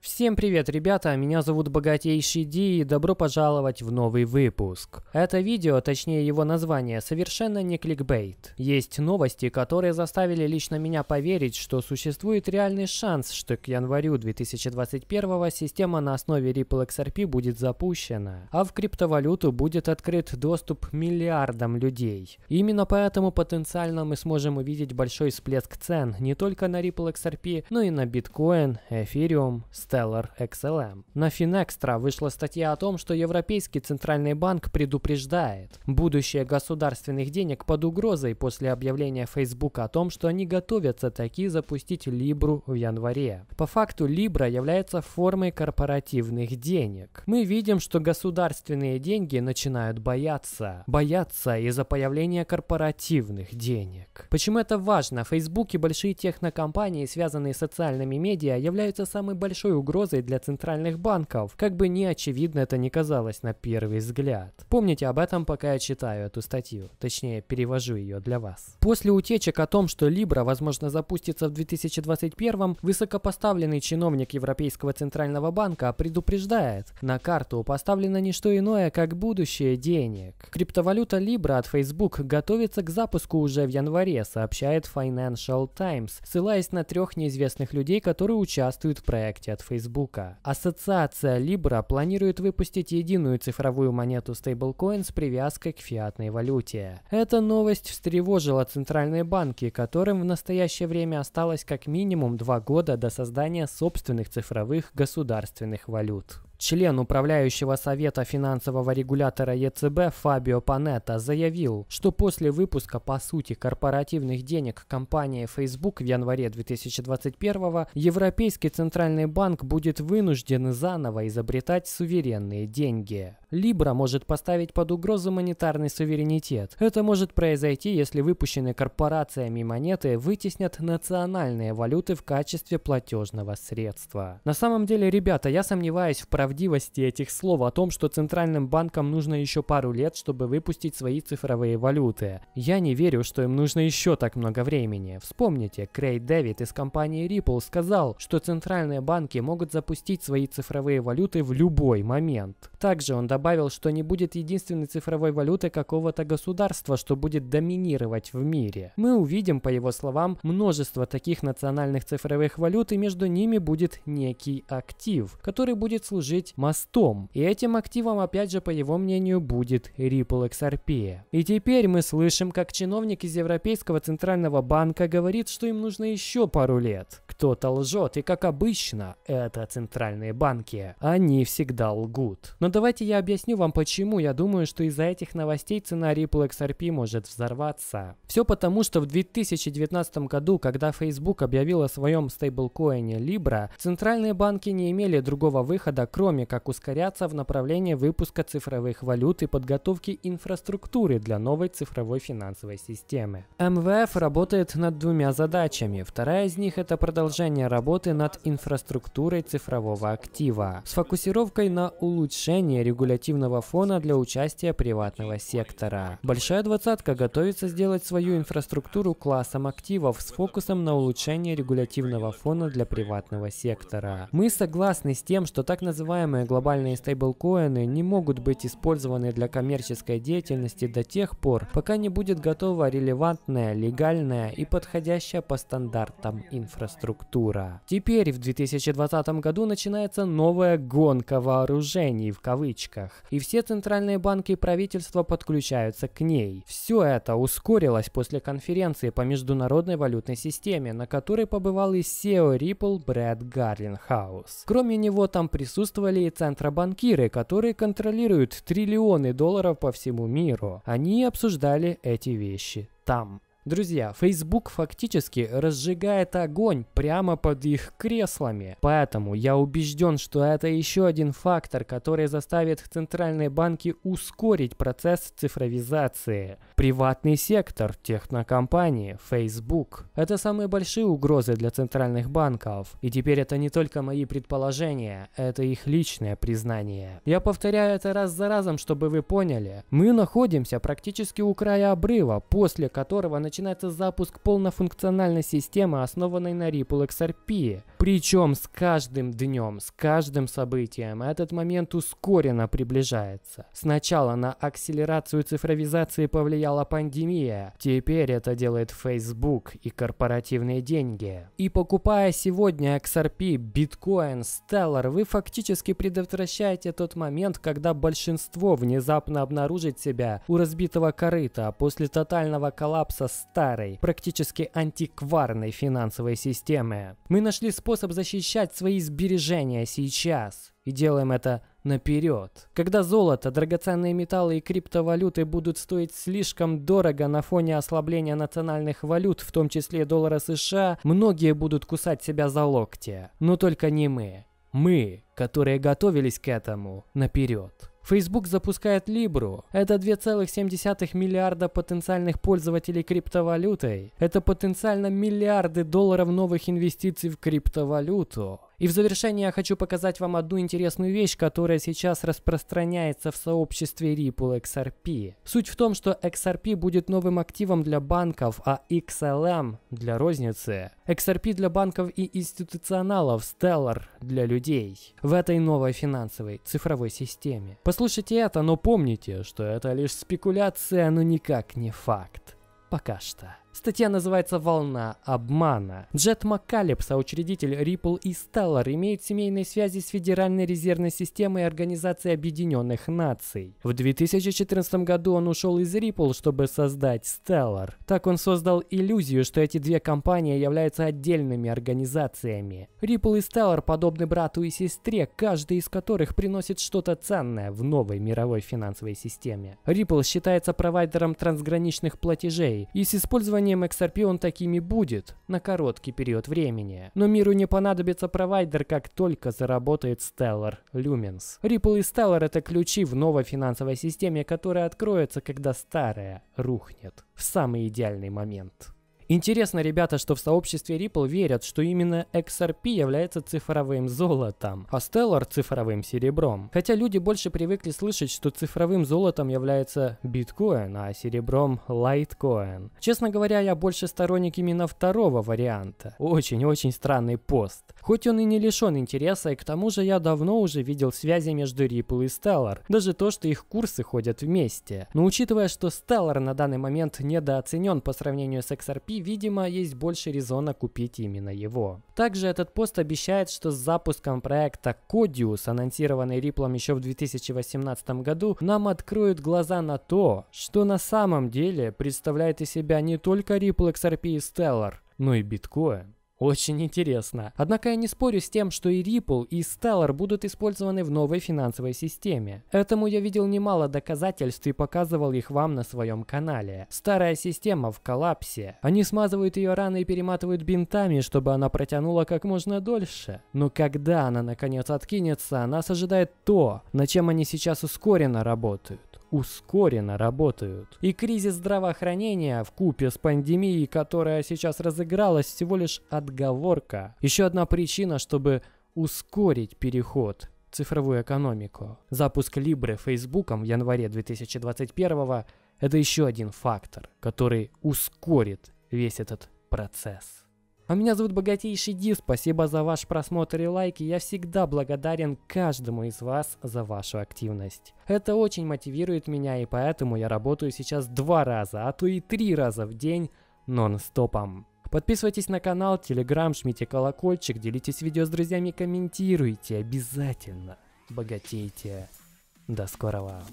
Всем привет, ребята! Меня зовут Богатейший Ди и добро пожаловать в новый выпуск. Это видео, точнее его название, совершенно не кликбейт. Есть новости, которые заставили лично меня поверить, что существует реальный шанс, что к январю 2021 система на основе Ripple XRP будет запущена, а в криптовалюту будет открыт доступ миллиардам людей. Именно поэтому потенциально мы сможем увидеть большой всплеск цен не только на Ripple XRP, но и на биткоин, эфириум, Stellar XLM. На Finextra вышла статья о том, что Европейский Центральный Банк предупреждает. Будущее государственных денег под угрозой после объявления Facebook о том, что они готовятся таки запустить Libra в январе. По факту Libra является формой корпоративных денег. Мы видим, что государственные деньги начинают бояться. Бояться из-за появления корпоративных денег. Почему это важно? Facebook и большие технокомпании, связанные с социальными медиа, являются самой большой угрозой для центральных банков, как бы не очевидно это не казалось на первый взгляд. Помните об этом, пока я читаю эту статью, точнее перевожу ее для вас. После утечек о том, что Libra возможно запустится в 2021, высокопоставленный чиновник Европейского центрального банка предупреждает, на карту поставлено не что иное, как будущее денег. Криптовалюта Libra от Facebook готовится к запуску уже в январе, сообщает Financial Times, ссылаясь на трех неизвестных людей, которые участвуют в проекте от Фейсбука. Ассоциация Libra планирует выпустить единую цифровую монету стейблкоин с привязкой к фиатной валюте. Эта новость встревожила центральные банки, которым в настоящее время осталось как минимум два года до создания собственных цифровых государственных валют. Член управляющего совета финансового регулятора ЕЦБ Фабио Панетта заявил, что после выпуска по сути корпоративных денег компании Facebook в январе 2021 Европейский центральный банк будет вынужден заново изобретать суверенные деньги. Либра может поставить под угрозу монетарный суверенитет. Это может произойти, если выпущенные корпорациями монеты вытеснят национальные валюты в качестве платежного средства. На самом деле, ребята, я сомневаюсь в правдивости этих слов о том, что центральным банкам нужно еще пару лет, чтобы выпустить свои цифровые валюты. Я не верю, что им нужно еще так много времени. Вспомните, Крей Дэвид из компании Ripple сказал, что центральные банки могут запустить свои цифровые валюты в любой момент. Также он добавил добавил, что не будет единственной цифровой валюты какого-то государства, что будет доминировать в мире. Мы увидим, по его словам, множество таких национальных цифровых валют, и между ними будет некий актив, который будет служить мостом. И этим активом, опять же, по его мнению, будет Ripple XRP. И теперь мы слышим, как чиновник из Европейского центрального банка говорит, что им нужно еще пару лет кто-то лжет, и как обычно, это центральные банки. Они всегда лгут. Но давайте я объясню вам почему. Я думаю, что из-за этих новостей цена Ripple XRP может взорваться. Все потому, что в 2019 году, когда Facebook объявил о своем стейблкоине Libra, центральные банки не имели другого выхода, кроме как ускоряться в направлении выпуска цифровых валют и подготовки инфраструктуры для новой цифровой финансовой системы. МВФ работает над двумя задачами. Вторая из них – это продолжение продолжение работы над инфраструктурой цифрового актива, с фокусировкой на улучшение регулятивного фона для участия приватного сектора. Большая двадцатка готовится сделать свою инфраструктуру классом активов с фокусом на улучшение регулятивного фона для приватного сектора. Мы согласны с тем, что так называемые глобальные стейблкоины не могут быть использованы для коммерческой деятельности до тех пор, пока не будет готова релевантная, легальная и подходящая по стандартам инфраструктура инфраструктура. Теперь в 2020 году начинается новая гонка вооружений в кавычках, и все центральные банки и правительства подключаются к ней. Все это ускорилось после конференции по международной валютной системе, на которой побывал и SEO Ripple Брэд Гарлинхаус. Кроме него там присутствовали и центробанкиры, которые контролируют триллионы долларов по всему миру. Они обсуждали эти вещи там. Друзья, Facebook фактически разжигает огонь прямо под их креслами. Поэтому я убежден, что это еще один фактор, который заставит центральные банки ускорить процесс цифровизации. Приватный сектор, технокомпании, Facebook. Это самые большие угрозы для центральных банков. И теперь это не только мои предположения, это их личное признание. Я повторяю это раз за разом, чтобы вы поняли. Мы находимся практически у края обрыва, после которого начинается начинается запуск полнофункциональной системы, основанной на Ripple XRP. Причем с каждым днем, с каждым событием этот момент ускоренно приближается. Сначала на акселерацию цифровизации повлияла пандемия, теперь это делает Facebook и корпоративные деньги. И покупая сегодня XRP, Bitcoin, Stellar, вы фактически предотвращаете тот момент, когда большинство внезапно обнаружит себя у разбитого корыта а после тотального коллапса с старой, практически антикварной финансовой системы. Мы нашли способ защищать свои сбережения сейчас и делаем это наперед. Когда золото, драгоценные металлы и криптовалюты будут стоить слишком дорого на фоне ослабления национальных валют, в том числе доллара США, многие будут кусать себя за локти. Но только не мы. Мы, которые готовились к этому, наперед. Facebook запускает Libru. Это 2,7 миллиарда потенциальных пользователей криптовалютой. Это потенциально миллиарды долларов новых инвестиций в криптовалюту. И в завершение я хочу показать вам одну интересную вещь, которая сейчас распространяется в сообществе Ripple XRP. Суть в том, что XRP будет новым активом для банков, а XLM для розницы. XRP для банков и институционалов, Stellar для людей. В этой новой финансовой цифровой системе. Послушайте это, но помните, что это лишь спекуляция, но никак не факт. Пока что. Статья называется «Волна обмана». Джет МакКалеб, соучредитель Ripple и Stellar, имеет семейные связи с Федеральной резервной системой Организации Объединенных Наций. В 2014 году он ушел из Ripple, чтобы создать Stellar. Так он создал иллюзию, что эти две компании являются отдельными организациями. Ripple и Stellar подобны брату и сестре, каждый из которых приносит что-то ценное в новой мировой финансовой системе. Ripple считается провайдером трансграничных платежей и с использованием появлением XRP он такими будет на короткий период времени. Но миру не понадобится провайдер, как только заработает Stellar Lumens. Ripple и Stellar — это ключи в новой финансовой системе, которая откроется, когда старая рухнет в самый идеальный момент. Интересно, ребята, что в сообществе Ripple верят, что именно XRP является цифровым золотом, а Stellar цифровым серебром. Хотя люди больше привыкли слышать, что цифровым золотом является биткоин, а серебром лайткоин. Честно говоря, я больше сторонник именно второго варианта. Очень-очень странный пост. Хоть он и не лишен интереса, и к тому же я давно уже видел связи между Ripple и Stellar, даже то, что их курсы ходят вместе. Но учитывая, что Stellar на данный момент недооценен по сравнению с XRP, видимо, есть больше резона купить именно его. Также этот пост обещает, что с запуском проекта Codius, анонсированный Ripple еще в 2018 году, нам откроют глаза на то, что на самом деле представляет из себя не только Ripple XRP и Stellar, но и биткоин. Очень интересно. Однако я не спорю с тем, что и Ripple, и Stellar будут использованы в новой финансовой системе. Этому я видел немало доказательств и показывал их вам на своем канале. Старая система в коллапсе. Они смазывают ее раны и перематывают бинтами, чтобы она протянула как можно дольше. Но когда она наконец откинется, нас ожидает то, на чем они сейчас ускоренно работают ускоренно работают. И кризис здравоохранения в купе с пандемией, которая сейчас разыгралась, всего лишь отговорка. Еще одна причина, чтобы ускорить переход в цифровую экономику. Запуск Либры Фейсбуком в январе 2021 это еще один фактор, который ускорит весь этот процесс. А меня зовут Богатейший Ди, спасибо за ваш просмотр и лайки, я всегда благодарен каждому из вас за вашу активность. Это очень мотивирует меня и поэтому я работаю сейчас два раза, а то и три раза в день нон-стопом. Подписывайтесь на канал, телеграм, жмите колокольчик, делитесь видео с друзьями, комментируйте обязательно. Богатейте. До скорого.